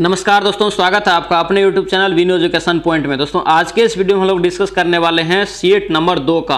नमस्कार दोस्तों स्वागत है आपका अपने YouTube channel Vino education point में दोस्तों आज के इस वीडियो में हम लोग डिस्कस करने वाले हैं सीट नंबर दो का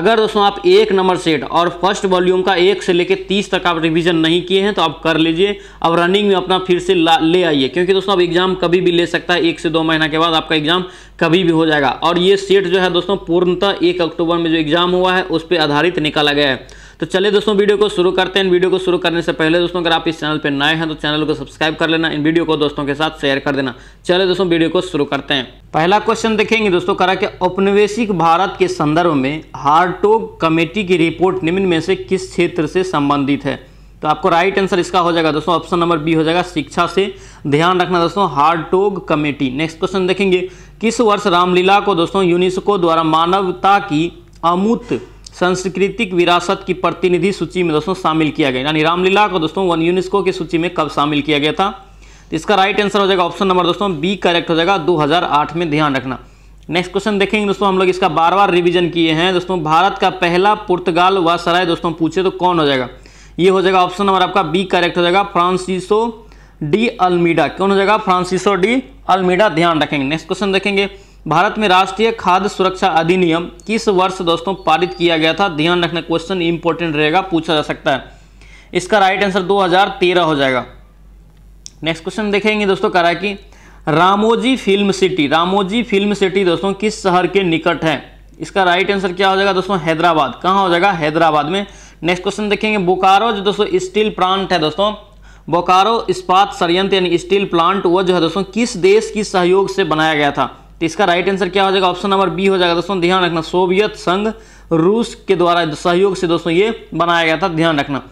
अगर दोस्तों आप एक नंबर सेट और फर्स्ट वॉल्यूम का एक से लेकर तीस तक आप रिवीजन नहीं किए हैं तो आप कर लीजिए अब रनिंग में अपना फिर से ले आइए क्योंकि दोस्तों आप एग्जाम कभी भी ले सकता है एक से दो महीना के बाद आपका एग्जाम कभी भी हो जाएगा और ये सेट जो है दोस्तों पूर्णतः एक अक्टूबर में जो एग्जाम हुआ है उस पर आधारित निकाला गया है तो चलिए दोस्तों वीडियो को शुरू करते हैं वीडियो को शुरू करने से पहले दोस्तों अगर आप इस चैनल पर नए हैं तो चैनल को सब्सक्राइब कर लेना इन वीडियो को दोस्तों के साथ शेयर कर देना चले दोस्तों वीडियो को शुरू करते हैं पहला क्वेश्चन देखेंगे दोस्तों करा के औपनिवेशिक भारत के संदर्भ में हार्टोग कमेटी की रिपोर्ट निम्न में से किस क्षेत्र से संबंधित है तो आपको राइट आंसर इसका हो जाएगा दोस्तों ऑप्शन नंबर बी हो जाएगा शिक्षा से ध्यान रखना दोस्तों हार्टोग कमेटी नेक्स्ट क्वेश्चन देखेंगे किस वर्ष रामलीला को दोस्तों यूनिस्को द्वारा मानवता की अमूत सांस्कृतिक विरासत की प्रतिनिधि सूची में दोस्तों शामिल किया गया यानी रामलीला को दोस्तों वन यूनेस्को की सूची में कब शामिल किया गया था तो इसका राइट आंसर हो जाएगा ऑप्शन नंबर दोस्तों बी करेक्ट हो जाएगा 2008 में ध्यान रखना नेक्स्ट क्वेश्चन देखेंगे दोस्तों हम लोग इसका बार बार रिविजन किए हैं दोस्तों भारत का पहला पुर्तगाल व सराय दोस्तों पूछे तो कौन हो जाएगा ये हो जाएगा ऑप्शन नंबर आपका बी करेक्ट हो जाएगा फ्रांसिसो डी अल्मीडा कौन हो जाएगा फ्रांसिसो डी अल्मीडा ध्यान रखेंगे नेक्स्ट क्वेश्चन देखेंगे भारत में राष्ट्रीय खाद्य सुरक्षा अधिनियम किस वर्ष दोस्तों पारित किया गया था ध्यान रखना क्वेश्चन इंपॉर्टेंट रहेगा पूछा जा सकता है इसका राइट आंसर 2013 हो जाएगा नेक्स्ट क्वेश्चन देखेंगे दोस्तों कह रहा है कि Ramoji Film City Ramoji Film City दोस्तों किस शहर के निकट है इसका राइट आंसर क्या हो जाएगा दोस्तों हैदराबाद कहाँ हो जाएगा हैदराबाद में नेक्स्ट क्वेश्चन देखेंगे बोकारो जो दोस्तों स्टील प्लांट है दोस्तों बोकारो इस्पात संयंत्र यानी स्टील प्लांट वो जो है दोस्तों किस देश की सहयोग से बनाया गया था तो इसका राइट आंसर क्या हो जाएगा ऑप्शन नंबर बी हो जाएगा दोस्तों ध्यान रखना सोवियत संघ रूस के द्वारा सहयोग से दोस्तों ये बनाया गया था ध्यान रखना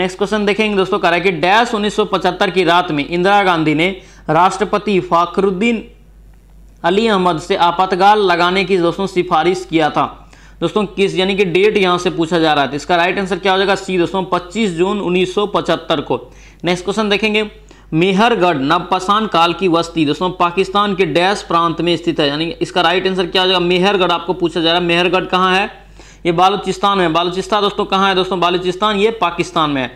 नेक्स्ट क्वेश्चन देखेंगे दोस्तों कह रहा है कि डैश 1975 की रात में इंदिरा गांधी ने राष्ट्रपति फाखरुद्दीन अली अहमद से आपातकाल लगाने की दोस्तों सिफारिश किया था दोस्तों किस यानी कि डेट यहां से पूछा जा रहा है तो इसका राइट आंसर क्या हो जाएगा सी दोस्तों 25 जून 1975 को नेक्स्ट क्वेश्चन देखेंगे मेहरगढ़ नवपसान काल की वस्ती दोस्तों पाकिस्तान के डैश प्रांत में स्थित है यानी इसका राइट आंसर क्या हो जाएगा मेहरगढ़ आपको पूछा जा रहा है मेहरगढ़ कहाँ है ये बालूचिस्तान में बालूचिस्तान दोस्तों कहाँ है दोस्तों बालूचिस्तान ये पाकिस्तान में है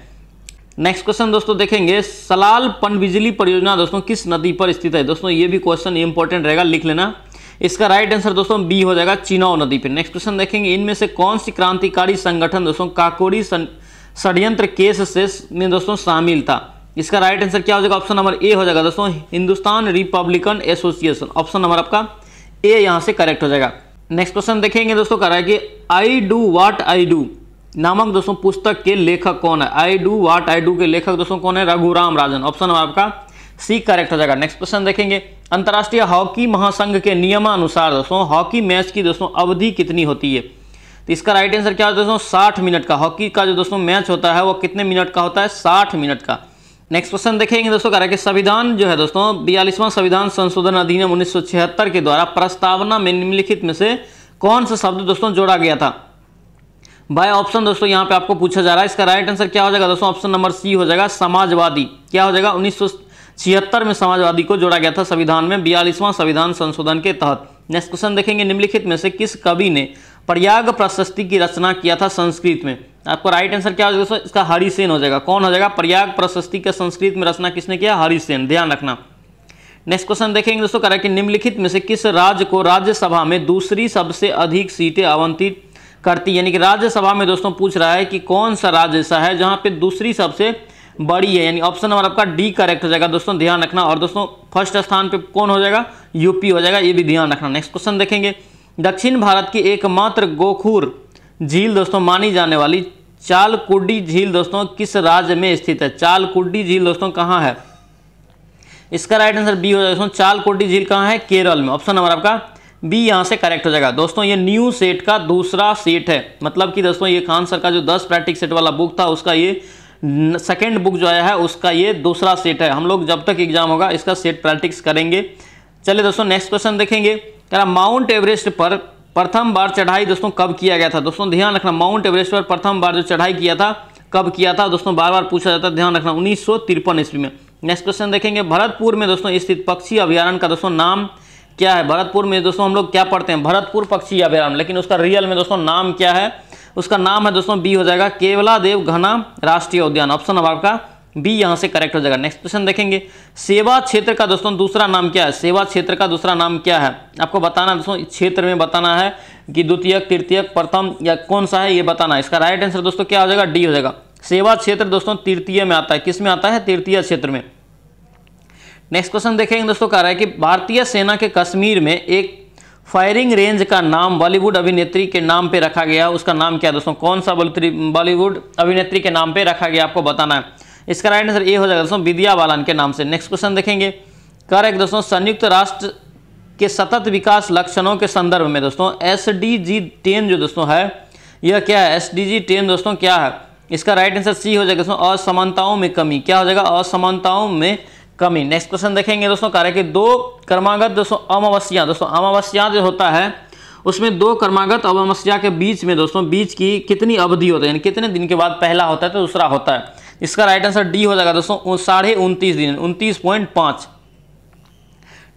नेक्स्ट क्वेश्चन दोस्तों देखेंगे सलाल पनबिजली परियोजना दोस्तों किस नदी पर स्थित है दोस्तों ये भी क्वेश्चन इंपॉर्टेंट रहेगा लिख लेना इसका राइट आंसर दोस्तों बी हो जाएगा चिनाव नदी पर नेक्स्ट क्वेश्चन देखेंगे इनमें से कौन सी क्रांतिकारी संगठन दोस्तों काकोरी षडयंत्र केस से दोस्तों शामिल था इसका राइट आंसर क्या हो जाएगा ऑप्शन नंबर ए हो जाएगा दोस्तों Hindustan Republican Association option number आपका ए यहाँ से करेक्ट हो जाएगा नेक्स्ट क्वेश्चन देखेंगे दोस्तों कह रहा है कि I do watt I do नामक दोस्तों पुस्तक के लेखक कौन है I do watt I do के लेखक दोस्तों कौन है रघुराम राजन ऑप्शन नंबर आपका सी करेक्ट हो जाएगा नेक्स्ट क्वेश्चन देखेंगे अंतर्राष्ट्रीय हॉकी महासंघ के नियमानुसार दोस्तों हॉकी मैच की दोस्तों अवधि कितनी होती है तो इसका राइट आंसर क्या होता है दोस्तों साठ मिनट का हॉकी का जो दोस्तों मैच होता है वो कितने मिनट का होता है साठ मिनट का नेक्स्ट क्वेश्चन देखेंगे दोस्तों कह रहा है कि संविधान जो है दोस्तों बयालीसवां संविधान संशोधन अधिनियम उन्नीस के द्वारा प्रस्तावना में निम्नलिखित में से कौन सा शब्द दोस्तों जोड़ा गया था बाय ऑप्शन दोस्तों यहां पे आपको पूछा जा रहा है इसका राइट आंसर क्या हो जाएगा दोस्तों ऑप्शन नंबर सी हो जाएगा समाजवादी क्या हो जाएगा उन्नीस छिहत्तर में समाजवादी को जोड़ा गया था संविधान में बयालीसवां संविधान संशोधन के तहत नेक्स्ट क्वेश्चन देखेंगे निम्नलिखित में से किस कवि ने प्रयाग प्रशस्ति की रचना किया था संस्कृत में आपका राइट आंसर क्या हो जाएगा इसका हरिसेन हो जाएगा कौन हो जाएगा प्रयाग प्रशस्ति का संस्कृत में रचना किसने किया हरिसेन ध्यान रखना नेक्स्ट क्वेश्चन देखेंगे दोस्तों करा कि निम्नलिखित में से किस राज्य को राज्यसभा में दूसरी सबसे अधिक सीटें आवंटित करती यानी कि राज्यसभा में दोस्तों पूछ रहा है कि कौन सा राज्य ऐसा है जहाँ पे दूसरी सबसे बड़ी है यानी ऑप्शन नंबर आपका डी करेक्ट हो जाएगा दोस्तों ध्यान रखना और दोस्तों फर्स्ट स्थान पे कौन हो जाएगा यूपी हो जाएगा ये भी ध्यान रखना नेक्स्ट क्वेश्चन देखेंगे दक्षिण भारत की एकमात्र गोखूर झील दोस्तों मानी जाने वाली चालकुडी झील दोस्तों किस राज्य में स्थित है चालकुडी झील दोस्तों कहाँ है इसका राइट आंसर बी हो जाएगा दोस्तों चालकुडी झील कहाँ है केरल में ऑप्शन नंबर आपका बी यहाँ से करेक्ट हो जाएगा दोस्तों ये न्यू सेट का दूसरा सेट है मतलब कि दोस्तों ये खान सर का जो दस प्रैक्टिक सेट वाला बुक था उसका ये सेकेंड बुक जो आया है उसका ये दूसरा सेट है हम लोग जब तक एग्जाम होगा इसका सेट प्रैक्टिस करेंगे चलिए दोस्तों नेक्स्ट क्वेश्चन देखेंगे कह रहा माउंट एवरेस्ट पर प्रथम बार चढ़ाई दोस्तों कब किया गया था दोस्तों ध्यान रखना माउंट एवरेस्ट पर प्रथम बार जो चढ़ाई किया था कब किया था दोस्तों बार बार पूछा जाता है ध्यान रखना उन्नीस ईस्वी में नेक्स्ट क्वेश्चन देखेंगे भरतपुर में दोस्तों स्थित पक्षी अभ्यारण का दोस्तों नाम क्या है भरतपुर में दोस्तों हम लोग क्या पढ़ते हैं भरतपुर पक्षी अभ्यारण लेकिन उसका रियल में दोस्तों नाम क्या है उसका नाम है दोस्तों बी हो जाएगा केवला देव घना राष्ट्रीय उद्यान ऑप्शन अब आपका बी यहां से करेक्ट हो जाएगा नेक्स्ट क्वेश्चन देखेंगे सेवा क्षेत्र का दोस्तों दूसरा नाम क्या है सेवा क्षेत्र का दूसरा नाम क्या है आपको बताना दोस्तों क्षेत्र में बताना है कि द्वितीय तृतीय प्रथम या कौन सा है ये बताना है इसका राइट आंसर दोस्तों क्या हो जाएगा डी हो जाएगा सेवा क्षेत्र दोस्तों तृतीय में आता है किस में आता है तृतीय क्षेत्र में नेक्स्ट क्वेश्चन देखेंगे दोस्तों कह रहा है कि भारतीय सेना के कश्मीर में एक फायरिंग रेंज का नाम बॉलीवुड अभिनेत्री के नाम पे रखा गया उसका नाम क्या है दोस्तों कौन सा बॉलीवुड अभिनेत्री के नाम पे रखा गया आपको बताना है इसका राइट आंसर ए हो जाएगा दोस्तों विद्या बालन के नाम से नेक्स्ट क्वेश्चन देखेंगे कर एक दोस्तों संयुक्त राष्ट्र के सतत विकास लक्षणों के संदर्भ में दोस्तों एस डी जी टेन जो दोस्तों है यह क्या है एस डी जी टेन दोस्तों क्या है इसका राइट आंसर सी हो जाएगा दोस्तों असमानताओं में कमी क्या हो जाएगा असमानताओं में कमी नेक्स्ट क्वेश्चन देखेंगे दोस्तों कार्य के दो क्रमागत दोस्तों अमावस्या दोस्तों अमावस्या जो होता है उसमें दो क्रमागत अमावस्या के बीच में दोस्तों बीच की कितनी अवधि होती है यानी कितने दिन के बाद पहला होता है तो दूसरा होता है इसका राइट आंसर डी हो जाएगा दोस्तों साढ़े उनतीस दिन उनतीस पॉइंट पांच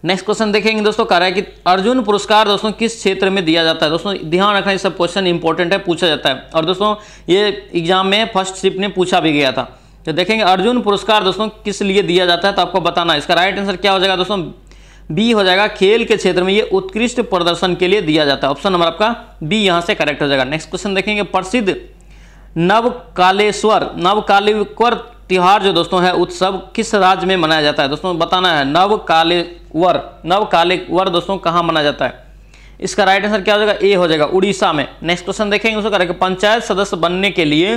नेक्स्ट क्वेश्चन देखेंगे दोस्तों कह रहा है कि अर्जुन पुरस्कार दोस्तों किस क्षेत्र में दिया जाता है दोस्तों ध्यान रखना ये सब क्वेश्चन इंपॉर्टेंट है पूछा जाता है और दोस्तों ये एग्जाम में फर्स्ट शिफ्ट ने पूछा भी गया था तो देखेंगे अर्जुन पुरस्कार दोस्तों किस लिए दिया जाता है तो आपको बताना इसका राइट आंसर क्या हो जाएगा दोस्तों बी हो जाएगा खेल के क्षेत्र में ये उत्कृष्ट प्रदर्शन के लिए दिया जाता है ऑप्शन नंबर आपका बी यहाँ से करेक्ट हो जाएगा नेक्स्ट क्वेश्चन देखेंगे प्रसिद्ध नवकालेश्वर नवकालेश्वर त्यौहार जो दोस्तों है उत्सव किस राज्य में मनाया जाता है दोस्तों बताना है नवकालेवर नवकालेवर दोस्तों कहाँ मनाया जाता है इसका राइट आंसर क्या हो जाएगा ए हो जाएगा उड़ीसा में नेक्स्ट क्वेश्चन देखेंगे उसको करेंगे पंचायत सदस्य बनने के लिए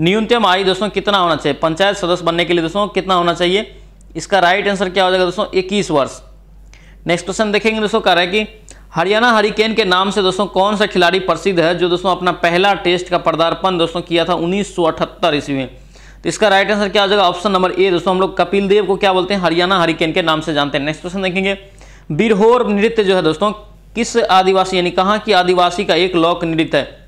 न्यूनतम आयु दोस्तों कितना होना चाहिए पंचायत सदस्य बनने के लिए दोस्तों कितना होना चाहिए इसका राइट आंसर क्या हो जाएगा दोस्तों इक्कीस वर्ष नेक्स्ट क्वेश्चन देखेंगे दोस्तों कह रहे हैं कि हरियाणा हरिकेन के नाम से दोस्तों कौन सा खिलाड़ी प्रसिद्ध है जो दोस्तों अपना पहला टेस्ट का पदार्पण दोस्तों किया था उन्नीस ईस्वी में तो इसका राइट आंसर क्या हो जाएगा ऑप्शन नंबर ए दोस्तों हम लोग कपिल देव को क्या बोलते हैं हरियाणा हरिकेन के नाम से जानते हैं नेक्स्ट क्वेश्चन देखेंगे बिरहोर नृत्य जो है दोस्तों किस आदिवासी यानी कहाँ की आदिवासी का एक लोक नृत्य है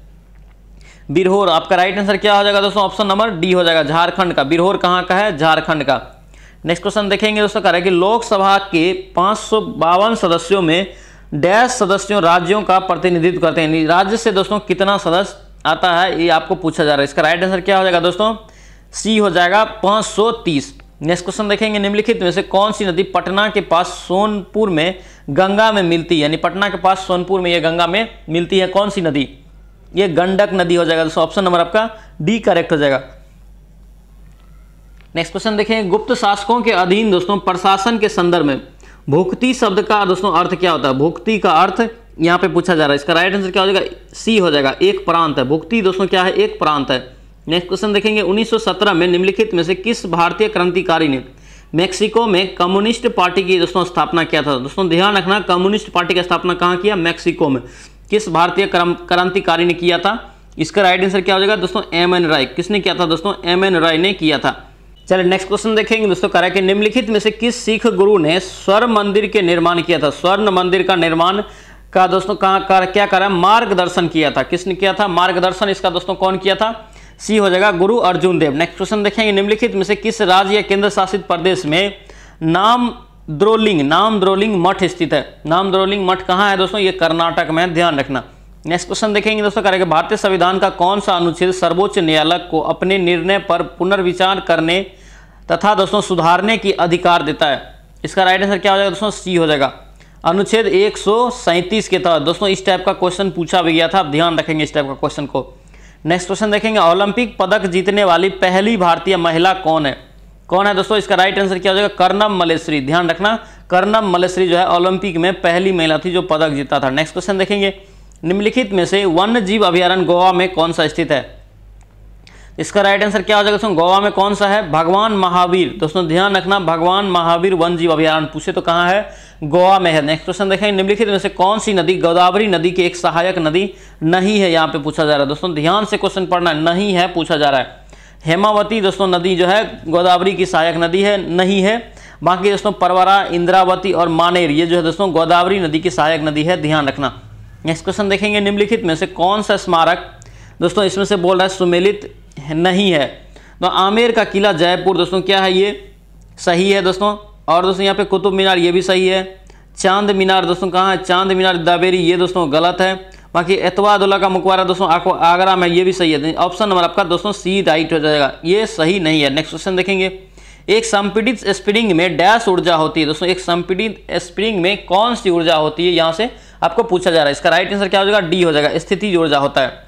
बिरहोर आपका राइट आंसर क्या हो जाएगा दोस्तों ऑप्शन नंबर डी हो जाएगा झारखंड का बिरहोर कहाँ का है झारखंड का नेक्स्ट क्वेश्चन देखेंगे दोस्तों कह रहे हैं कि लोकसभा के पाँच सौ बावन सदस्यों में डैश सदस्यों राज्यों का प्रतिनिधित्व करते हैं राज्य से दोस्तों कितना सदस्य आता है ये आपको पूछा जा रहा है इसका राइट आंसर क्या हो जाएगा दोस्तों सी हो जाएगा पाँच सौ तीस नेक्स्ट क्वेश्चन देखेंगे निम्नलिखित में से कौन सी नदी पटना के पास सोनपुर में गंगा में मिलती है यानी पटना के पास सोनपुर में यह गंगा में मिलती है कौन सी नदी ये गंडक नदी हो जाएगा दोस्तों ऑप्शन नंबर आपका डी करेक्ट हो जाएगा नेक्स्ट क्वेश्चन देखें गुप्त शासकों के अधीन दोस्तों प्रशासन के संदर्भ में भुक्ति शब्द का दोस्तों अर्थ क्या होता है भुक्ति का अर्थ यहाँ पे पूछा जा रहा है इसका राइट आंसर क्या हो जाएगा सी हो जाएगा एक प्रांत है भुक्ति दोस्तों क्या है एक प्रांत है नेक्स्ट क्वेश्चन देखेंगे 1917 में निम्नलिखित में से किस भारतीय क्रांतिकारी ने मेक्सिको में कम्युनिस्ट पार्टी की दोस्तों स्थापना किया था दोस्तों ध्यान रखना कम्युनिस्ट पार्टी की स्थापना कहाँ किया मैक्सिको में किस भारतीय क्रांतिकारी ने किया था इसका राइट आंसर क्या हो जाएगा दोस्तों एम एन राय किसने किया था दोस्तों एम एन राय ने किया था चलिए नेक्स्ट क्वेश्चन देखेंगे दोस्तों करा कि निम्नलिखित में से किस सिख गुरु ने स्वर्ण मंदिर के निर्माण किया था स्वर्ण मंदिर का निर्माण का दोस्तों कहा कर, क्या है मार्गदर्शन किया था किसने किया था मार्गदर्शन इसका दोस्तों कौन किया था सी हो जाएगा गुरु अर्जुन देव नेक्स्ट क्वेश्चन देखेंगे निम्नलिखित में से किस राज्य या केंद्र शासित प्रदेश में नाम द्रोलिंग नाम द्रोलिंग मठ स्थित है नाम द्रोलिंग मठ कहाँ है दोस्तों ये कर्नाटक में ध्यान रखना नेक्स्ट क्वेश्चन देखेंगे दोस्तों करेंगे भारतीय संविधान का कौन सा अनुच्छेद सर्वोच्च न्यायालय को अपने निर्णय पर पुनर्विचार करने तथा दोस्तों सुधारने की अधिकार देता है इसका राइट आंसर क्या हो जाएगा दोस्तों सी हो जाएगा अनुच्छेद एक के तहत दोस्तों इस टाइप का क्वेश्चन पूछा भी गया था आप ध्यान रखेंगे इस टाइप का क्वेश्चन को नेक्स्ट क्वेश्चन देखेंगे ओलंपिक पदक जीतने वाली पहली भारतीय महिला कौन है कौन है दोस्तों इसका राइट आंसर क्या हो जाएगा कर्णम मलेश्वरी ध्यान रखना कर्णम मलेश्वरी जो है ओलंपिक में पहली महिला थी जो पदक जीता था नेक्स्ट क्वेश्चन देखेंगे निम्नलिखित में से वन्य जीव अभ्यारण्य गोवा में कौन सा स्थित है इसका राइट आंसर क्या हो जाएगा दोस्तों गोवा में कौन सा है भगवान महावीर दोस्तों ध्यान रखना भगवान महावीर वन जीव अभ्यारण पूछे तो कहाँ है गोवा में है नेक्स्ट क्वेश्चन देखें निम्नलिखित में से कौन सी नदी गोदावरी नदी की एक सहायक नदी नहीं है यहाँ पे पूछा जा रहा है दोस्तों ध्यान से क्वेश्चन पढ़ना नहीं है पूछा जा रहा है हेमावती दोस्तों नदी जो है गोदावरी की सहायक नदी है नहीं है बाकी दोस्तों परवरा इंद्रावती और मानेर ये जो है दोस्तों गोदावरी नदी की सहायक नदी है ध्यान रखना नेक्स्ट क्वेश्चन देखेंगे निम्नलिखित में से कौन सा स्मारक दोस्तों इसमें से बोल रहा है सुमेलित नहीं है तो आमेर का किला जयपुर दोस्तों क्या है ये सही है दोस्तों और दोस्तों यहाँ पे कुतुब मीनार ये भी सही है चांद मीनार दोस्तों कहाँ है चांद मीनार दाबेरी ये दोस्तों गलत है बाकी एतवादुल्ला का मुकबरा दोस्तों आगरा में ये भी सही है ऑप्शन नंबर आपका दोस्तों सी राइट हो जाएगा ये सही नहीं है नेक्स्ट क्वेश्चन देखेंगे एक संपीड़ित स्प्रिंग में डैश ऊर्जा होती है दोस्तों एक संपीड़ित स्प्रिंग में कौन सी ऊर्जा होती है यहाँ से आपको पूछा जा रहा है इसका राइट आंसर क्या हो जाएगा डी हो जाएगा स्थिति ऊर्जा होता है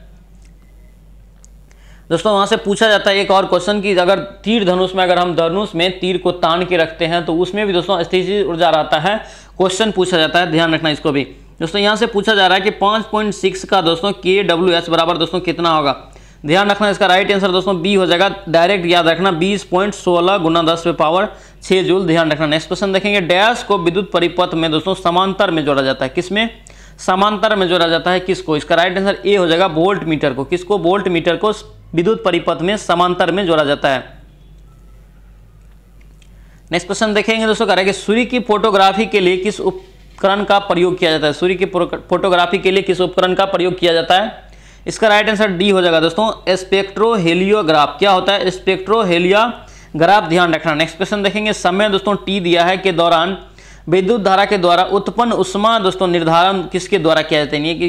दोस्तों वहां से पूछा जाता है एक और क्वेश्चन कि अगर तीर धनुष में अगर हम धनुष में तीर को तान के रखते हैं तो उसमें भी दोस्तों स्थिति ऊर्जा रहता है क्वेश्चन पूछा जाता है ध्यान रखना इसको भी दोस्तों यहां से पूछा जा रहा है कि पांच पॉइंट सिक्स का दोस्तों के डब्ल्यू एस बराबर दोस्तों कितना होगा ध्यान रखना इसका राइट आंसर दोस्तों बी हो जाएगा डायरेक्ट याद रखना बीस पॉइंट सोलह गुना दस पे पावर छह जूल ध्यान रखना नेक्स्ट क्वेश्चन देखेंगे डैश को विद्युत परिपथ में दोस्तों समांतर में जोड़ा जाता है किसमें समांतर में जोड़ा जाता है किसको इसका राइट आंसर ए हो जाएगा वोल्ट मीटर को किसको वोल्ट मीटर को विद्युत परिपथ में समांतर में जोड़ा जाता है नेक्स्ट क्वेश्चन देखेंगे दोस्तों कह रहे हैं कि सूर्य की फोटोग्राफी के लिए किस उपकरण का प्रयोग किया जाता है सूर्य की फोटोग्राफी के लिए किस उपकरण का प्रयोग किया जाता है इसका राइट आंसर डी हो जाएगा दोस्तों स्पेक्ट्रो हेलियोग्राफ क्या होता है स्पेक्ट्रो हेलिया ग्राफ ध्यान रखना नेक्स्ट क्वेश्चन देखेंगे समय दोस्तों टी दिया है के दौरान विद्युत धारा के द्वारा उत्पन्न उष्मा दोस्तों निर्धारण किसके द्वारा किया जाता है कि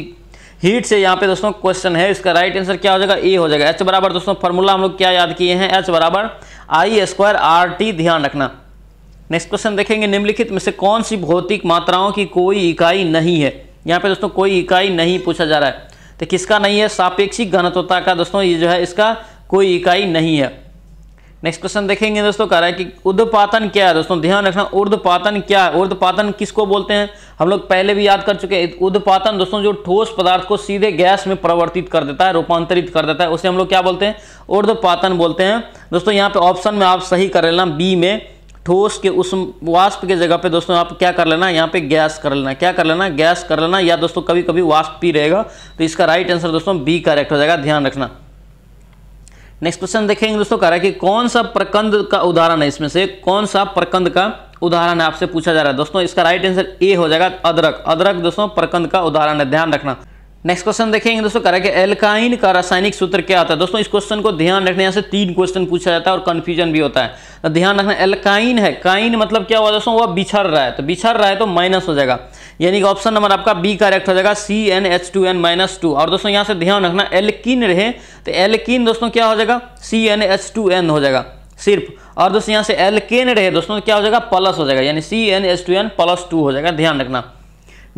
हीट से यहाँ पे दोस्तों क्वेश्चन है इसका राइट आंसर क्या हो जाएगा ए हो जाएगा एच बराबर दोस्तों फॉर्मूला हम लोग क्या याद किए हैं एच बराबर आई स्क्वायर आर टी ध्यान रखना नेक्स्ट क्वेश्चन देखेंगे निम्नलिखित में से कौन सी भौतिक मात्राओं की कोई इकाई नहीं है यहाँ पे दोस्तों कोई इकाई नहीं पूछा जा रहा है तो किसका नहीं है सापेक्षिक घनत्वता का दोस्तों ये जो है इसका कोई इकाई नहीं है नेक्स्ट क्वेश्चन देखेंगे दोस्तों कह रहा है कि उर्ध्वपातन क्या है दोस्तों ध्यान रखना उर्ध्वपातन क्या है उर्ध्वपातन किसको बोलते हैं हम लोग पहले भी याद कर चुके हैं उर्ध्वपातन दोस्तों जो ठोस पदार्थ को सीधे गैस में परिवर्तित कर देता है रूपांतरित कर देता है उसे हम लोग क्या बोलते हैं उर्ध्वपातन बोलते हैं दोस्तों यहाँ पे ऑप्शन में आप सही कर लेना बी में ठोस के उस वाष्प के जगह पे दोस्तों आप क्या कर लेना यहाँ पे गैस कर लेना क्या कर लेना गैस कर लेना या दोस्तों कभी कभी वाष्प भी रहेगा तो इसका राइट आंसर दोस्तों बी करेक्ट हो जाएगा ध्यान रखना नेक्स्ट क्वेश्चन देखेंगे दोस्तों कह रहा है कि कौन सा प्रकंद का उदाहरण है इसमें से कौन सा प्रकंद का उदाहरण है आपसे पूछा जा रहा है दोस्तों इसका राइट आंसर ए हो जाएगा अदरक अदरक दोस्तों प्रकंद का उदाहरण है ध्यान रखना नेक्स्ट क्वेश्चन देखेंगे दोस्तों कह रहा है कि एल्काइन का रासायनिक सूत्र क्या होता है दोस्तों इस क्वेश्चन को ध्यान रखने यहाँ से तीन क्वेश्चन पूछा जाता है और कन्फ्यूजन भी होता है तो ध्यान रखना एल्काइन है काइन मतलब क्या हुआ दोस्तों वह बिछड़ रहा है तो बिछड़ रहा है तो माइनस हो जाएगा यानी कि ऑप्शन नंबर आपका बी करेक्ट हो जाएगा C N H two N minus two और दोस्तों यहाँ से ध्यान रखना एल्किन रहे तो एल्किन दोस्तों क्या हो जाएगा C N H two N हो जाएगा सिर्फ और दोस्तों यहाँ से एल्केन रहे दोस्तों तो क्या हो जाएगा प्लस हो जाएगा यानी C N H two N plus two हो जाएगा ध्यान रखना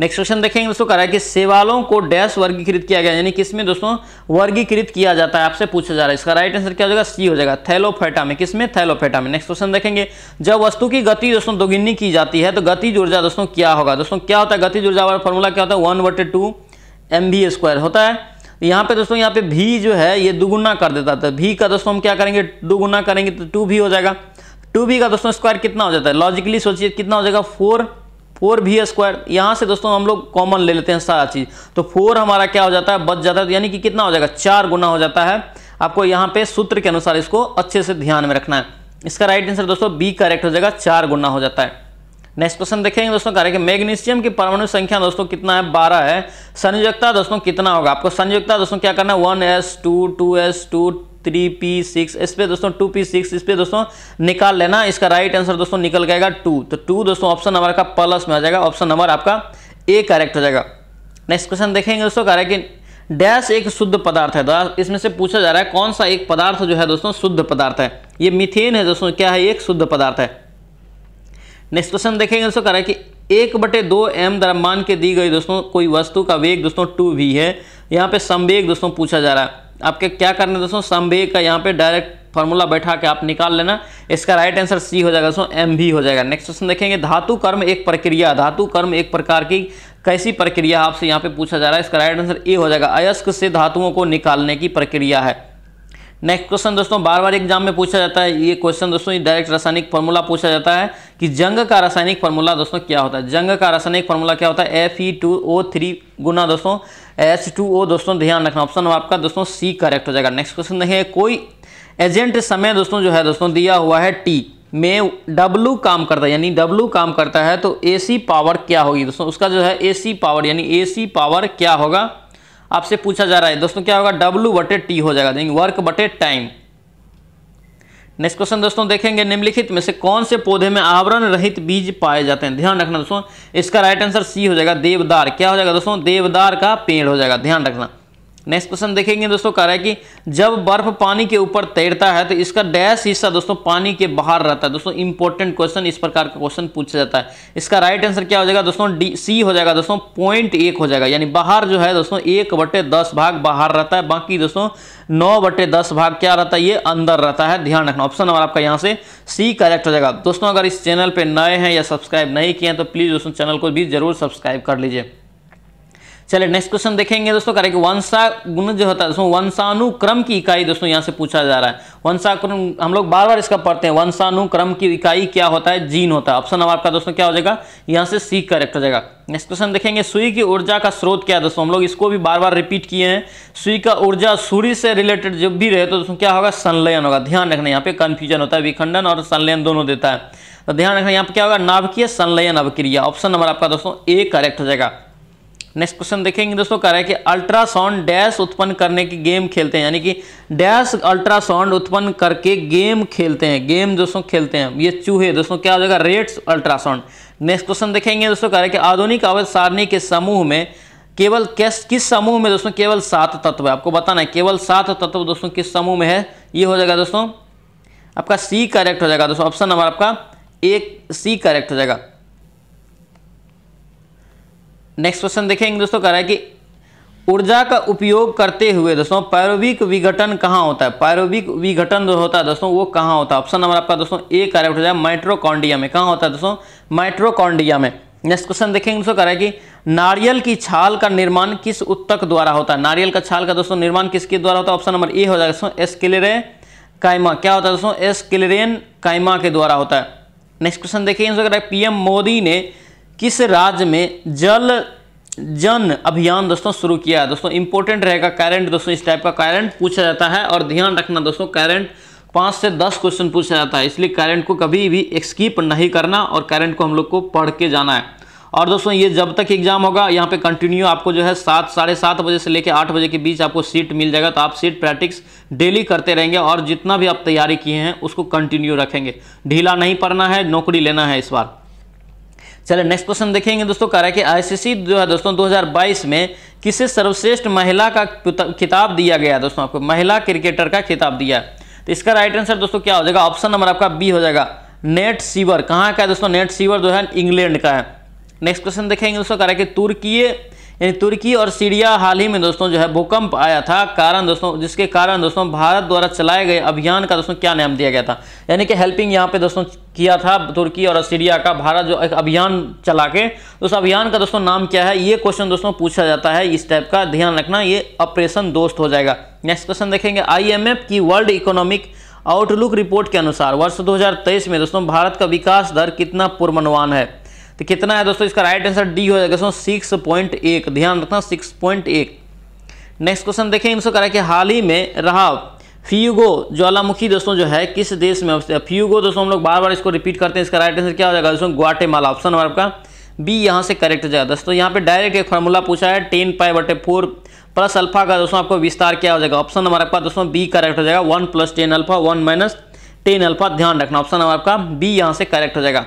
नेक्स्ट क्वेश्चन देखेंगे दोस्तों कह रहा है कि सेवालों को डैश वर्गीकृत किया गया यानी किसमें दोस्तों वर्गीकृत किया जाता है आपसे पूछा जा रहा है इसका राइट आंसर क्या हो जाएगा सी हो जाएगा थैलोफेटा में किसमें थैलोफेटा में नेक्स्ट क्वेश्चन देखेंगे जब वस्तु की गति दोस्तों दोगुनी की जाती है तो गति ऊर्जा दोस्तों क्या होगा दोस्तों क्या होता है गति ऊर्जा वाला फॉर्मूला क्या होता है वन वटे टू एम वी स्क्वायर होता है यहाँ पे दोस्तों यहाँ पे भी जो है ये दुगुना कर देता था भी तो का दोस्तों हम क्या करेंगे दुगुना करेंगे तो टू भी हो जाएगा टू भी का दोस्तों स्क्वायर कितना हो जाता है लॉजिकली सोचिए कितना हो जाएगा फोर फोर भी स्क्वायर यहाँ से दोस्तों हम लोग कॉमन ले लेते हैं सारा चीज़ तो फोर हमारा क्या हो जाता है बच जाता है तो यानी कि कितना हो जाएगा चार गुना हो जाता है आपको यहाँ पे सूत्र के अनुसार इसको अच्छे से ध्यान में रखना है इसका राइट आंसर दोस्तों बी करेक्ट हो जाएगा चार गुना हो जाता है नेक्स्ट क्वेश्चन देखेंगे दोस्तों कह रहे हैं मैग्नीशियम की परमाणु संख्या दोस्तों कितना है बारह है संयोजकता दोस्तों कितना होगा आपको संयोजकता दोस्तों क्या करना है one S two two S two three P six इस पर दोस्तों टू पी सिक्स इस पर दोस्तों निकाल लेना इसका राइट आंसर दोस्तों निकल गएगा टू तो टू दोस्तों ऑप्शन नंबर का प्लस में आ जाएगा ऑप्शन नंबर आपका ए करेक्ट हो जाएगा नेक्स्ट क्वेश्चन देखेंगे दोस्तों कह रहे हैं कि डैश एक शुद्ध पदार्थ है तो इसमें से पूछा जा रहा है कौन सा एक पदार्थ जो है दोस्तों शुद्ध पदार्थ है ये मिथेन है दोस्तों क्या है एक शुद्ध पदार्थ है नेक्स्ट क्वेश्चन देखेंगे दोस्तों कह रहे हैं कि एक बटे दो एम द्रव्यमान के दी गई दोस्तों कोई वस्तु का वेग दोस्तों टू वी है यहाँ पे संवेग दोस्तों पूछा जा रहा है आपके क्या करना है दोस्तों समवेग का यहाँ पे डायरेक्ट फॉर्मूला बैठा के आप निकाल लेना इसका राइट आंसर सी हो जाएगा दोस्तों एम भी हो जाएगा नेक्स्ट क्वेश्चन देखेंगे धातु कर्म एक प्रक्रिया धातु कर्म एक प्रकार की कैसी प्रक्रिया आपसे यहाँ पे पूछा जा रहा है इसका राइट आंसर ए हो जाएगा अयस्क से धातुओं को निकालने की प्रक्रिया है नेक्स्ट क्वेश्चन दोस्तों बार बार एग्जाम में पूछा जाता है ये क्वेश्चन दोस्तों ये डायरेक्ट रासायनिक फॉर्मूला पूछा जाता है कि जंग का रासायनिक फॉर्मूला दोस्तों क्या होता है जंग का रासायनिक फॉर्मूला क्या होता है F E two O three गुना दोस्तों एच टू ओ दोस्तों ध्यान रखना ऑप्शन आपका दोस्तों सी करेक्ट हो जाएगा नेक्स्ट क्वेश्चन देखिए कोई एजेंट समय दोस्तों जो है दोस्तों दिया हुआ है टी में डब्लू काम करता है यानी डब्लू काम करता है तो ए सी पावर क्या होगी दोस्तों उसका जो है ए सी पावर यानी ए सी पावर क्या होगा आपसे पूछा जा रहा है दोस्तों क्या होगा डब्ल्यू बटे टी हो जाएगा देखिए वर्क बटे टाइम नेक्स्ट क्वेश्चन दोस्तों देखेंगे निम्नलिखित में से कौन से पौधे में आवरण रहित बीज पाए जाते हैं ध्यान रखना दोस्तों इसका राइट आंसर सी हो जाएगा देवदार क्या हो जाएगा दोस्तों देवदार का पेड़ हो जाएगा ध्यान रखना नेक्स्ट क्वेश्चन देखेंगे दोस्तों कह रहा है कि जब बर्फ पानी के ऊपर तैरता है तो इसका डैश हिस्सा दोस्तों पानी के बाहर रहता है दोस्तों इंपॉर्टेंट क्वेश्चन इस प्रकार का क्वेश्चन पूछा जाता है इसका राइट आंसर क्या हो जाएगा दोस्तों डी सी हो जाएगा दोस्तों पॉइंट एक हो जाएगा यानी बाहर जो है दोस्तों एक बटे दस भाग बाहर रहता है बाकी दोस्तों नौ बटे दस भाग क्या रहता है ये अंदर रहता है ध्यान रखना ऑप्शन नंबर आपका यहाँ से सी करेक्ट हो जाएगा दोस्तों अगर इस चैनल पर नए हैं या सब्सक्राइब नहीं किए हैं तो प्लीज़ दोस्तों चैनल को भी जरूर सब्सक्राइब कर लीजिए चले नेक्स्ट क्वेश्चन देखेंगे दोस्तों करें कि वंशा गुण जो होता है दोस्तों वंशानुक्रम की इकाई दोस्तों यहाँ से पूछा जा रहा है वंशाक्रम हम लोग बार बार इसका पढ़ते हैं वंशानुक्रम की इकाई क्या होता है जीन होता है ऑप्शन आपका दोस्तों क्या हो जाएगा यहाँ से सी करेक्ट हो जाएगा नेक्स्ट क्वेश्चन देखेंगे सुई की ऊर्जा का स्रोत क्या है दोस्तों हम लोग इसको भी बार बार रिपीट किए हैं सुई का ऊर्जा सूर्य से रिलेटेड जब भी रहे तो दोस्तों क्या होगा संलयन होगा ध्यान रखना यहाँ पे कन्फ्यूजन होता है विखंडन और संलयन दोनों देता है तो ध्यान रखना यहाँ पे क्या होगा नाभिकीय संलयन अभिक्रिया ऑप्शन नंबर आपका दोस्तों ए करेक्ट हो जाएगा नेक्स्ट क्वेश्चन देखेंगे दोस्तों कह रहा है कि अल्ट्रासाउंड डैश उत्पन्न करने की गेम खेलते हैं यानी कि डैश अल्ट्रासाउंड उत्पन्न करके गेम खेलते हैं गेम दोस्तों खेलते हैं ये चूहे दोस्तों क्या हो जाएगा रेट्स अल्ट्रासाउंड नेक्स्ट क्वेश्चन देखेंगे दोस्तों कह रहे कि आधुनिक अवध सारणी के समूह में केवल किस किस समूह में दोस्तों केवल सात तत्व है आपको बताना है केवल सात तत्व दोस्तों किस समूह में है ये हो जाएगा दोस्तों आपका सी करेक्ट हो जाएगा दोस्तों ऑप्शन नंबर आपका एक सी करेक्ट हो जाएगा नेक्स्ट क्वेश्चन देखेंगे दोस्तों कह रहा है कि ऊर्जा का उपयोग करते हुए दोस्तों पैरोविक विघटन कहाँ होता है पैरोविक विघटन जो होता है दोस्तों वो कहाँ होता है ऑप्शन नंबर आपका दोस्तों ए करेक्ट हो जाए माइट्रोकॉन्डिया में कहाँ होता है दोस्तों माइट्रोकॉन्डिया में नेक्स्ट क्वेश्चन देखेंगे दोस्तों कह रहा है कि नारियल की छाल का निर्माण किस उत्तक द्वारा होता है नारियल का छाल का दोस्तों निर्माण किसके द्वारा होता है ऑप्शन नंबर ए हो जाएगा दोस्तों एस्किलेरे कायमा क्या होता है दोस्तों एस्किलेरेन कायमा के द्वारा होता है नेक्स्ट क्वेश्चन देखिए दोस्तों कह रहा है पीएम मोदी ने किस राज्य में जल जन अभियान दोस्तों शुरू किया है दोस्तों इंपॉर्टेंट रहेगा करंट दोस्तों इस टाइप का करंट पूछा जाता है और ध्यान रखना दोस्तों करंट पाँच से दस क्वेश्चन पूछा जाता है इसलिए करंट को कभी भी स्कीप नहीं करना और करंट को हम लोग को पढ़ के जाना है और दोस्तों ये जब तक एग्जाम होगा यहाँ पे कंटिन्यू आपको जो है सात साढ़े सात बजे से लेकर आठ बजे के बीच आपको सीट मिल जाएगा तो आप सीट प्रैक्टिस डेली करते रहेंगे और जितना भी आप तैयारी किए हैं उसको कंटिन्यू रखेंगे ढीला नहीं पड़ना है नौकरी लेना है इस बार चले नेक्स्ट क्वेश्चन देखेंगे दोस्तों कह रहा है कि आईसीसी जो है दोस्तों 2022 में किसे सर्वश्रेष्ठ महिला का खिताब दिया गया दोस्तों आपको महिला क्रिकेटर का खिताब दिया तो इसका राइट आंसर दोस्तों क्या हो जाएगा ऑप्शन नंबर आपका बी हो जाएगा नेट सीवर कहाँ का है दोस्तों नेट सीवर जो है इंग्लैंड का है नेक्स्ट क्वेश्चन देखेंगे दोस्तों कह रहा है कि तुर्की यानी तुर्की और सीरिया हाल ही में दोस्तों जो है भूकंप आया था कारण दोस्तों जिसके कारण दोस्तों भारत द्वारा चलाए गए अभियान का दोस्तों क्या नाम दिया गया था यानी कि हेल्पिंग यहाँ पे दोस्तों किया था तुर्की और सीरिया का भारत जो एक अभियान चला के तो उस अभियान का दोस्तों नाम क्या है ये क्वेश्चन दोस्तों पूछा जाता है इस टाइप का ध्यान रखना ये ऑपरेशन दोस्त हो जाएगा नेक्स्ट क्वेश्चन देखेंगे आईएमएफ की वर्ल्ड इकोनॉमिक आउटलुक रिपोर्ट के अनुसार वर्ष 2023 में दोस्तों भारत का विकास दर कितना पूर्वानुमान है तो कितना है दोस्तों इसका राइट आंसर डी हो जाएगा दोस्तों सिक्स पॉइंट एक ध्यान रखना सिक्स पॉइंट एक नेक्स्ट क्वेश्चन देखें इनसे करा कि हाल ही में रहा फ्यूगो ज्वालामुखी दोस्तों जो है किस देश में अवस्थित है फ्यूगो दोस्तों हम लोग बार बार इसको रिपीट करते हैं इसका राइट आंसर क्या हो जाएगा दोस्तों ग्वाटेमाला ऑप्शन नंबर आपका बी यहाँ से करेक्ट हो जाएगा दोस्तों यहाँ पे डायरेक्ट एक फॉर्मूला पूछा है टेन पाई बटे फोर प्लस अल्फा का दोस्तों आपको विस्तार क्या हो जाएगा ऑप्शन नंबर आपका दोस्तों बी करेक्ट हो जाएगा one plus ten alpha one minus ten alpha ध्यान रखना ऑप्शन नंबर आपका बी यहाँ से करेक्ट हो जाएगा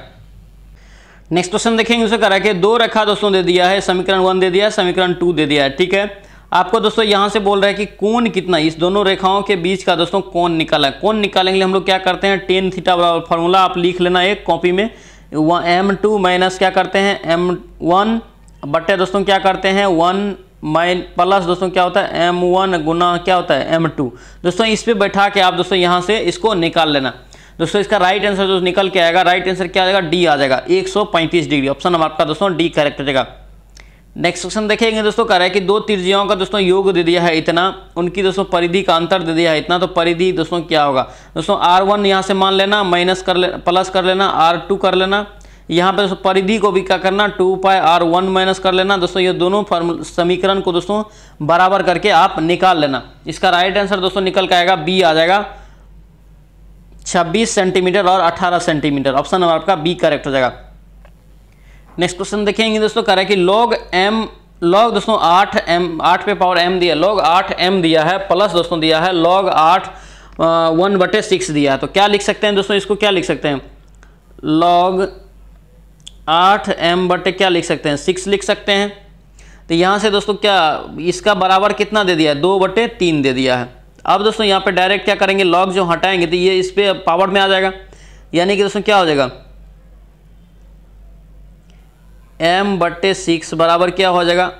नेक्स्ट क्वेश्चन देखेंगे उसे करा के दो रखा दोस्तों दे दिया है समीकरण वन दे दिया है समीकरण टू दे दिया है ठीक है आपको दोस्तों यहां से बोल रहा है कि कोण कितना इस दोनों रेखाओं के बीच का दोस्तों कोण निकाला है कोण निकालने के लिए हम लोग क्या करते हैं टेन थीटा बराबर फॉर्मूला आप लिख लेना एक कॉपी में एम टू माइनस क्या करते हैं एम वन बट्टे दोस्तों क्या करते हैं वन माइन प्लस दोस्तों क्या होता है एम वन गुना क्या होता है एम टू दोस्तों इस पर बैठा के आप दोस्तों यहाँ से इसको निकाल लेना दोस्तों इसका राइट आंसर जो निकल के आएगा राइट आंसर क्या आएगा डी आ जाएगा पैंतीस डिग्री ऑप्शन आपका दोस्तों डी करेक्ट हो जाएगा नेक्स्ट क्वेश्चन देखेंगे दोस्तों कह रहा है कि दो तिरजियाओं का दोस्तों योग दे दिया है इतना उनकी दोस्तों परिधि का अंतर दे दिया है इतना तो परिधि दोस्तों क्या होगा दोस्तों आर वन यहाँ से मान लेना माइनस कर ले प्लस कर लेना आर टू कर लेना यहाँ पर दोस्तों परिधि को भी क्या करना two pi R one minus कर लेना दोस्तों ये दोनों फॉर्मूल समीकरण को दोस्तों बराबर करके आप निकाल लेना इसका राइट आंसर दोस्तों निकल के आएगा बी आ जाएगा छब्बीस सेंटीमीटर और अठारह सेंटीमीटर ऑप्शन नंबर आपका बी करेक्ट हो जाएगा नेक्स्ट क्वेश्चन देखेंगे दोस्तों कह रहा है कि लॉग एम लॉग दोस्तों आठ एम आठ पे पावर एम दिया लॉग आठ एम दिया है प्लस दोस्तों दिया है लॉग आठ वन बटे सिक्स दिया है तो क्या लिख सकते हैं दोस्तों इसको क्या लिख सकते हैं लॉग आठ एम बटे क्या लिख सकते हैं सिक्स लिख सकते हैं तो यहाँ से दोस्तों क्या इसका बराबर कितना दे दिया है दो बटे तीन दे दिया है अब दोस्तों यहाँ पे डायरेक्ट क्या करेंगे लॉग जो हटाएंगे तो ये इस पर पावर में आ जाएगा यानी कि दोस्तों क्या हो जाएगा एम बट्टे सिक्स बराबर क्या हो जाएगा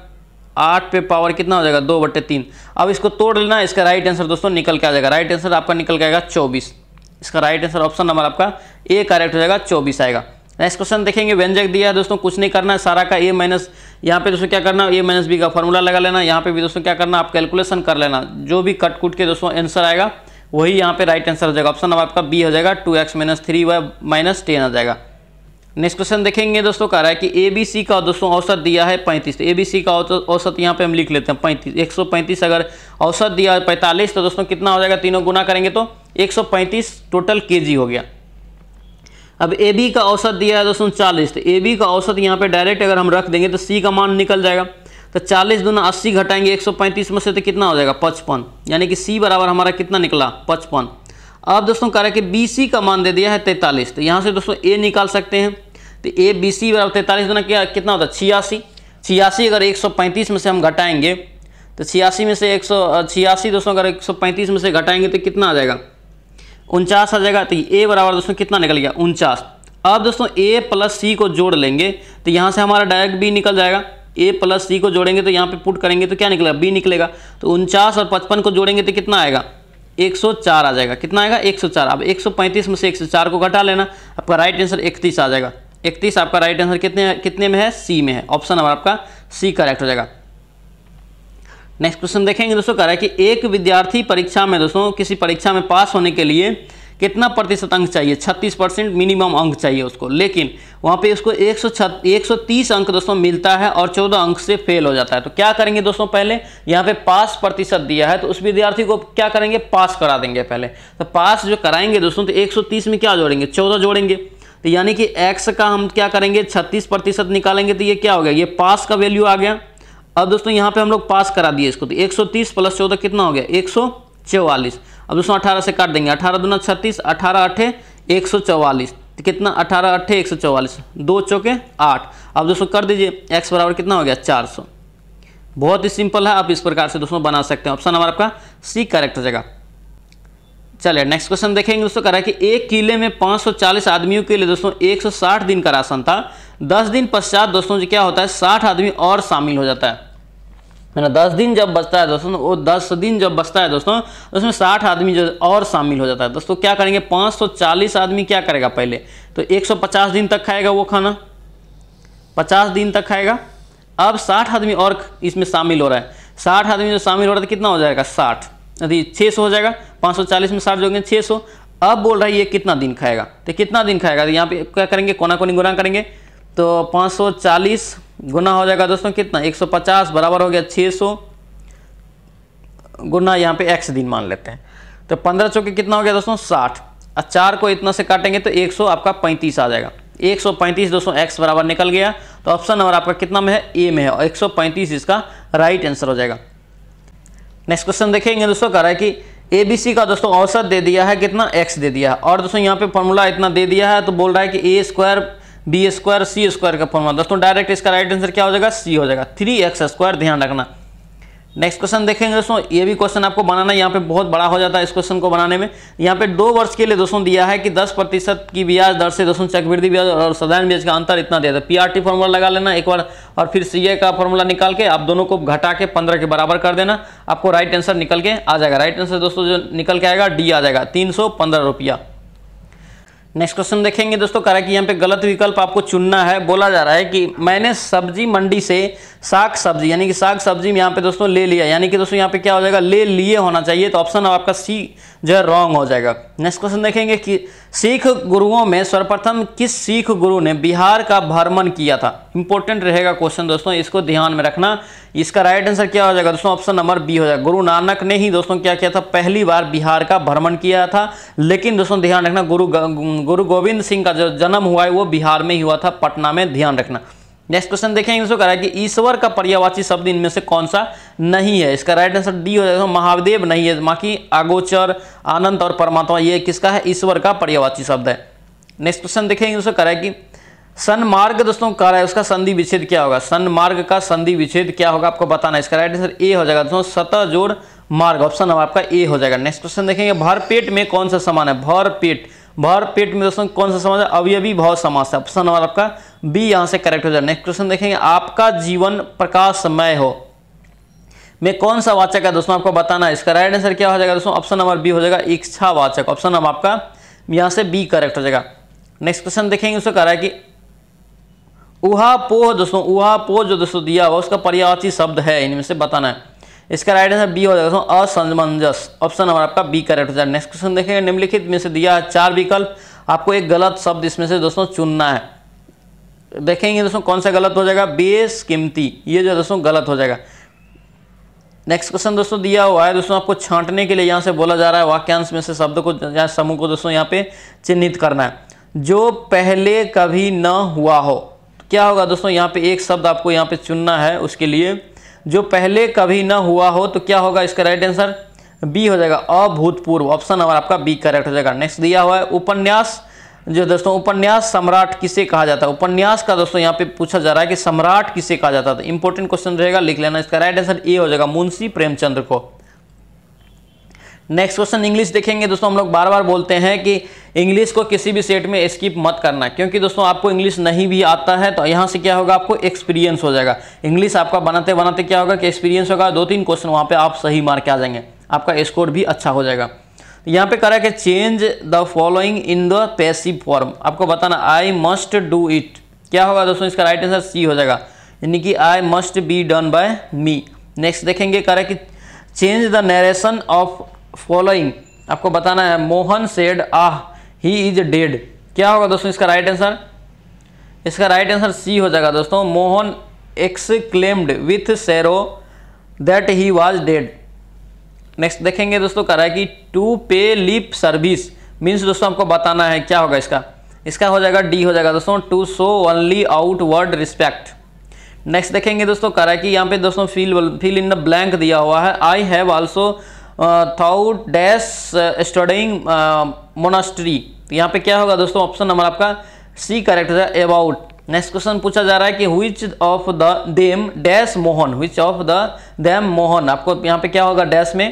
आठ पे पावर कितना हो जाएगा दो बट्टे तीन अब इसको तोड़ लेना इसका राइट आंसर दोस्तों निकल के आ जाएगा राइट आंसर आपका निकल के आएगा चौबीस इसका राइट आंसर ऑप्शन नंबर आपका ए करेक्ट हो जाएगा चौबीस आएगा नेक्स्ट क्वेश्चन देखेंगे व्यंजक दिया है दोस्तों कुछ नहीं करना है सारा का ए माइनस यहाँ पे दोस्तों क्या करना है ए माइनस बी का फॉर्मूला लगा लेना यहाँ पे भी दोस्तों क्या करना आप कैलकुलेशन कर लेना जो भी कट कुट के दोस्तों आंसर आएगा वही यहाँ पे राइट आंसर हो जाएगा ऑप्शन नंबर आपका बी हो जाएगा two X minus three Y minus ten आ जाएगा नेक्स्ट क्वेश्चन देखेंगे दोस्तों कह रहा है कि ए बी सी का दोस्तों औसत दिया है पैंतीस ए बी सी का औसत यहाँ पे हम लिख लेते हैं पैंतीस एक सौ पैंतीस अगर औसत दिया है पैंतालीस तो दोस्तों कितना हो जाएगा तीनों गुना करेंगे तो एक सौ पैंतीस टोटल के जी हो गया अब ए बी का औसत दिया है दोस्तों चालीस तो ए बी का औसत यहाँ पे डायरेक्ट अगर हम रख देंगे तो सी का मान निकल जाएगा तो चालीस दुना अस्सी घटाएंगे एक सौ पैंतीस में से तो कितना हो जाएगा पचपन यानी कि सी बराबर हमारा कितना निकला पचपन अब दोस्तों कह रहे कि बी सी का मान दे दिया है तैंतालीस तो यहाँ से दोस्तों ए निकाल सकते हैं तो ए बी सी बराबर तैंतालीस गुना क्या कितना होता है छियासी छियासी अगर एक सौ पैंतीस में से हम घटाएंगे तो छियासी में से एक सौ छियासी दोस्तों अगर एक सौ पैंतीस में से घटाएंगे तो कितना आ जाएगा उनचास आ जाएगा तो ए बराबर दोस्तों कितना निकल गया उनचास अब दोस्तों ए प्लस सी को जोड़ लेंगे तो यहाँ से हमारा डायरेक्ट बी निकल जाएगा ए प्लस सी को जोड़ेंगे तो यहाँ पे पुट करेंगे तो क्या निकलेगा बी निकलेगा तो उनचास और पचपन को जोड़ेंगे तो कितना आएगा 104 आ जाएगा कितना आएगा 104 अब 135 में से 104 को घटा लेना आपका राइट आंसर 31 आ जाएगा 31 आपका राइट आंसर कितने कितने में है सी में है ऑप्शन नंबर आपका सी करेक्ट हो जाएगा नेक्स्ट क्वेश्चन देखेंगे दोस्तों कह रहा है कि एक विद्यार्थी परीक्षा में दोस्तों किसी परीक्षा में पास होने के लिए कितना प्रतिशत अंक चाहिए 36 परसेंट मिनिमम अंक चाहिए उसको लेकिन वहाँ पे उसको एक सौ एक सौ तीस अंक दोस्तों मिलता है और चौदह अंक से फेल हो जाता है तो क्या करेंगे दोस्तों पहले यहाँ पे पास प्रतिशत दिया है तो उस विद्यार्थी को क्या करेंगे पास करा देंगे पहले तो पास जो कराएंगे दोस्तों तो एक सौ तीस में क्या जोड़ेंगे चौदह जोड़ेंगे तो यानी कि एक्स का हम क्या करेंगे छत्तीस प्रतिशत निकालेंगे तो ये क्या हो गया ये पास का वैल्यू आ गया अब दोस्तों यहाँ पे हम लोग पास करा दिए इसको तो एक तीस प्लस चौदह कितना हो गया सौ चौवालीस अब दोस्तों अठारह से काट देंगे अठारह दोनों छत्तीस अठारह अठे एक सौ चौवालीस तो कितना अठारह अट्ठे एक सौ चौवालीस दो चौके आठ अब दोस्तों कर दीजिए एक्स बराबर कितना हो गया चार सौ बहुत ही सिंपल है आप इस प्रकार से दोस्तों बना सकते हैं ऑप्शन हमारा आपका सी करेक्ट हो जाएगा चलिए नेक्स्ट क्वेश्चन देखेंगे दोस्तों कह रहा है कि एक किले में 540 आदमियों के लिए दोस्तों 160 दिन का राशन था 10 दिन पश्चात दोस्तों जो क्या होता है 60 आदमी और शामिल हो जाता है मैंने दस दिन जब बचता है दोस्तों वो दस दिन जब बचता है दोस्तों उसमें साठ आदमी जो और शामिल हो जाता है दोस्तों क्या करेंगे पाँच सौ चालीस आदमी क्या करेगा पहले तो एक सौ पचास दिन तक खाएगा वो खाना पचास दिन तक खाएगा अब साठ आदमी और इसमें शामिल हो रहा है साठ आदमी जो शामिल हो रहा है तो कितना हो जाएगा साठ यदि छः सौ हो जाएगा पाँच सौ चालीस में साठ जो छः सौ अब बोल रहा है ये कितना दिन खाएगा तो कितना दिन खाएगा तो यहाँ पे क्या करेंगे कोना कोनी गुना करेंगे तो पाँच सौ चालीस गुना हो जाएगा दोस्तों कितना 150 बराबर हो गया 600 गुना यहाँ पे एक्स दिन मान लेते हैं तो पंद्रह चौके कितना हो गया दोस्तों साठ चार को इतना से काटेंगे तो 100 आपका 35 आ जाएगा 135 दोस्तों एक्स बराबर निकल गया तो ऑप्शन नंबर आपका कितना में है ए में है और एक इसका राइट आंसर हो जाएगा नेक्स्ट क्वेश्चन देखेंगे दोस्तों कह रहा है कि ए बी सी का दोस्तों औसत दे दिया है कितना एक्स दे दिया है और दोस्तों यहाँ पे फॉर्मूला इतना दे दिया है तो बोल रहा है कि A square D square C square का फॉर्मूला दोस्तों डायरेक्ट इसका राइट आंसर क्या हो जाएगा सी हो जाएगा थ्री एक्स स्क्वायर ध्यान रखना नेक्स्ट क्वेश्चन देखेंगे दोस्तों ये भी क्वेश्चन आपको बनाना यहाँ पे बहुत बड़ा हो जाता है इस क्वेश्चन को बनाने में यहाँ पे दो वर्ष के लिए दोस्तों दिया है कि दस प्रतिशत की ब्याज दर से दोस्तों चक्रवृद्धि ब्याज और साधारण ब्याज का अंतर इतना दिया था पीआरटी फॉर्मूला लगा लेना एक बार और फिर सी ए का फॉर्मूला निकाल के आप दोनों को घटा के पंद्रह के बराबर कर देना आपको राइट आंसर निकल के आ जाएगा राइट आंसर दोस्तों जो निकल के आएगा डी आ जाएगा तीन रुपया नेक्स्ट क्वेश्चन देखेंगे दोस्तों करा कि यहाँ पे गलत विकल्प आपको चुनना है बोला जा रहा है कि मैंने सब्जी मंडी से साग सब्जी यानी कि साग सब्जी में यहाँ पे दोस्तों ले लिया यानी कि दोस्तों यहाँ पे क्या हो जाएगा ले लिए होना चाहिए तो ऑप्शन आपका सी जो है रॉन्ग हो जाएगा नेक्स्ट क्वेश्चन देखेंगे कि सिख गुरुओं में सर्वप्रथम किस सिख गुरु ने बिहार का भ्रमण किया था इंपॉर्टेंट रहेगा क्वेश्चन दोस्तों इसको ध्यान में रखना इसका राइट आंसर क्या हो जाएगा दोस्तों ऑप्शन नंबर बी हो जाएगा गुरु नानक ने ही दोस्तों क्या किया था पहली बार बिहार का भ्रमण किया था लेकिन दोस्तों ध्यान रखना गुरु गुरु गोविंद सिंह का जो जन्म हुआ है वो बिहार में ही हुआ था पटना में ध्यान रखना नेक्स्ट क्वेश्चन देखेंगे इसको करा कि ईश्वर का पर्यावाची शब्द इनमें से कौन सा नहीं है इसका राइट आंसर डी हो जाएगा महादेव नहीं है बाकी अगोचर आनंद और परमात्मा ये किसका है ईश्वर का पर्यावाची शब्द है नेक्स्ट क्वेश्चन देखेंगे उसको करा कि सन्मार्ग दोस्तों कह रहा है उसका संधि विच्छेद क्या होगा मार्ग का संधि विच्छेद क्या होगा आपको बताना है इसका राइट आंसर ए हो जाएगा दोस्तों सतह जोड़ मार्ग ऑप्शन आपका ए हो जाएगा नेक्स्ट क्वेश्चन देखेंगे भर पेट में कौन सा समान है भर पेट भर पेट में दोस्तों कौन सा समाज है अभी बहुत समाज है ऑप्शन नंबर आपका बी यहाँ से करेक्ट हो जाए नेक्स्ट क्वेश्चन देखेंगे आपका जीवन प्रकाशमय हो मैं कौन सा वाचक है दोस्तों आपको बताना है इसका राइट आंसर क्या हो जाएगा दोस्तों ऑप्शन नंबर बी हो जाएगा इच्छा वाचक ऑप्शन नंबर आपका यहाँ से बी करेक्ट हो जाएगा नेक्स्ट क्वेश्चन देखेंगे उसको कह रहा है कि उहा पोह दोस्तों उहा पोह जो दोस्तों दिया हुआ उसका पर्यावाची शब्द है इनमें से बताना है इसका राइट आंसर बी हो जाएगा असमंजस ऑप्शन नंबर आपका बी करेक्ट हो जाएगा नेक्स्ट क्वेश्चन देखेंगे निम्नलिखित में से दिया है चार विकल्प आपको एक गलत शब्द इसमें से दोस्तों चुनना है देखेंगे दोस्तों कौन सा गलत हो जाएगा बेस कीमती ये जो दोस्तों गलत हो जाएगा नेक्स्ट क्वेश्चन दोस्तों दिया हुआ है दोस्तों आपको छांटने के लिए यहाँ से बोला जा रहा है वाक्यांश में से शब्द को या समूह को दोस्तों यहाँ पे चिन्हित करना है जो पहले कभी न हुआ हो क्या होगा दोस्तों यहाँ पे एक शब्द आपको यहाँ पे चुनना है उसके लिए जो पहले कभी ना हुआ हो तो क्या होगा इसका राइट आंसर बी हो जाएगा अभूतपूर्व ऑप्शन नंबर आपका बी करेक्ट हो जाएगा नेक्स्ट दिया हुआ है उपन्यास जो दोस्तों उपन्यास सम्राट किसे कहा जाता है उपन्यास का दोस्तों यहाँ पे पूछा जा रहा है कि सम्राट किसे कहा जाता है तो इंपॉर्टेंट क्वेश्चन रहेगा लिख लेना इसका राइट आंसर ए हो जाएगा मुंशी प्रेमचंद्र को नेक्स्ट क्वेश्चन इंग्लिश देखेंगे दोस्तों हम लोग बार बार बोलते हैं कि इंग्लिश को किसी भी सेट में स्किप मत करना क्योंकि दोस्तों आपको इंग्लिश नहीं भी आता है तो यहाँ से क्या होगा आपको एक्सपीरियंस हो जाएगा इंग्लिश आपका बनाते बनाते क्या होगा कि एक्सपीरियंस होगा दो तीन क्वेश्चन वहाँ पर आप सही मार के आ जाएंगे आपका स्कोर भी अच्छा हो जाएगा यहाँ पे करा कि change the following in the passive form आपको बताना आई मस्ट डू इट क्या होगा दोस्तों इसका राइट आंसर सी हो जाएगा यानी कि I must be done by me next देखेंगे करा कि change the narration of following आपको बताना है Mohan said ah he is dead क्या होगा दोस्तों इसका राइट आंसर इसका राइट आंसर सी हो जाएगा दोस्तों Mohan exclaimed with sorrow that he was dead next देखेंगे दोस्तों कह रहा है कि टू पे लिप सर्विस मीन्स दोस्तों आपको बताना है क्या होगा इसका इसका हो जाएगा डी हो जाएगा दोस्तों to show only word respect next देखेंगे दोस्तों कह रहा है कि यहाँ पे दोस्तों fill fill in the blank दिया हुआ है I have also thought dash studying monastery यहाँ पे क्या होगा दोस्तों ऑप्शन नंबर आपका सी करेक्ट है अबाउट नेक्स्ट क्वेश्चन पूछा जा रहा है कि who of the them dash Mohan who of the them Mohan आपको यहाँ पे क्या होगा डैश में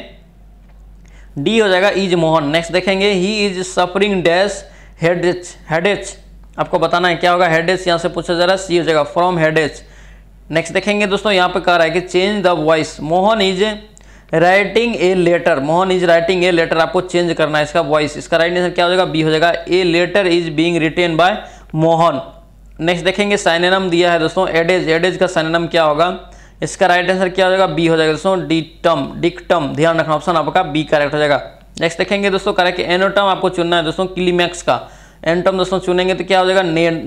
डी हो जाएगा इज मोहन नेक्स्ट देखेंगे he is suffering dash headache headache आपको बताना है क्या होगा हेडेच यहाँ से पूछा जा रहा है सी हो जाएगा फ्रॉम हेडेच नेक्स्ट देखेंगे दोस्तों यहाँ पे कह रहा है कि change the voice Mohan is writing a letter Mohan is writing a letter आपको चेंज करना है इसका वॉइस इसका राइट आंसर क्या हो जाएगा बी हो जाएगा a letter is being written by Mohan next देखेंगे साइनेनम दिया है दोस्तों एडेज एडेज का साइनेनम क्या होगा इसका राइट आंसर क्या हो जाएगा बी हो जाएगा दोस्तों डिटम डिकटम ध्यान रखना ऑप्शन आपका बी करेक्ट हो जाएगा नेक्स्ट देखेंगे दोस्तों करेक्ट एनोटम आपको चुनना है दोस्तों क्लीमैक्स का एनोटम दोस्तों चुनेंगे तो क्या हो जाएगा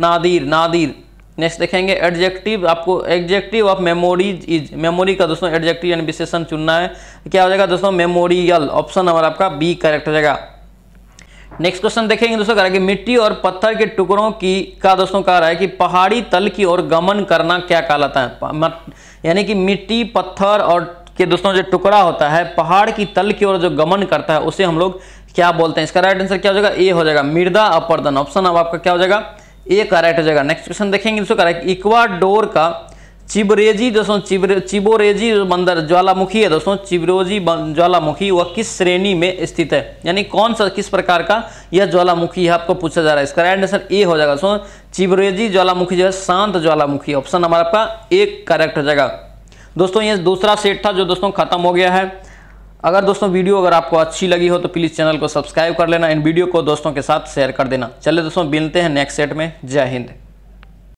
नादिर नादिर नेक्स्ट देखेंगे एडजेक्टिव आपको adjective of memories is memory का दोस्तों एडजेक्टिव यानी विशेषण चुनना है क्या हो जाएगा दोस्तों मेमोरियल ऑप्शन हमारा आपका बी करेक्ट हो जाएगा नेक्स्ट क्वेश्चन देखेंगे दोस्तों कह रहा है कि मिट्टी और पत्थर के टुकड़ों की का दोस्तों कह रहा है कि पहाड़ी तल की ओर गमन करना क्या कहलाता है यानी कि मिट्टी पत्थर और के दोस्तों जो टुकड़ा होता है पहाड़ की तल की ओर जो गमन करता है उसे हम लोग क्या बोलते हैं इसका राइट आंसर क्या हो जाएगा ए हो जाएगा मृदा अपर्दन ऑप्शन अब आपका क्या हो जाएगा ये करेक्ट हो जाएगा नेक्स्ट क्वेश्चन देखेंगे इसको करेक्ट इक्वाडोर का चिबरेजी दोस्तों चिबरे चिबोरेजी बंदर ज्वालामुखी है दोस्तों चिबरोजी ज्वालामुखी वह किस श्रेणी में स्थित है यानी कौन सा किस प्रकार का यह ज्वालामुखी है आपको पूछा जा रहा है इसका राइट आंसर ए हो जाएगा दोस्तों चिबरेजी ज्वालामुखी जो है शांत ज्वालामुखी ऑप्शन नंबर आपका ए करेक्ट हो जाएगा दोस्तों ये दूसरा सेट था जो दोस्तों खत्म हो गया है अगर दोस्तों वीडियो अगर आपको अच्छी लगी हो तो प्लीज़ चैनल को सब्सक्राइब कर लेना इन वीडियो को दोस्तों के साथ शेयर कर देना चले दोस्तों मिलते हैं नेक्स्ट सेट में जय हिंद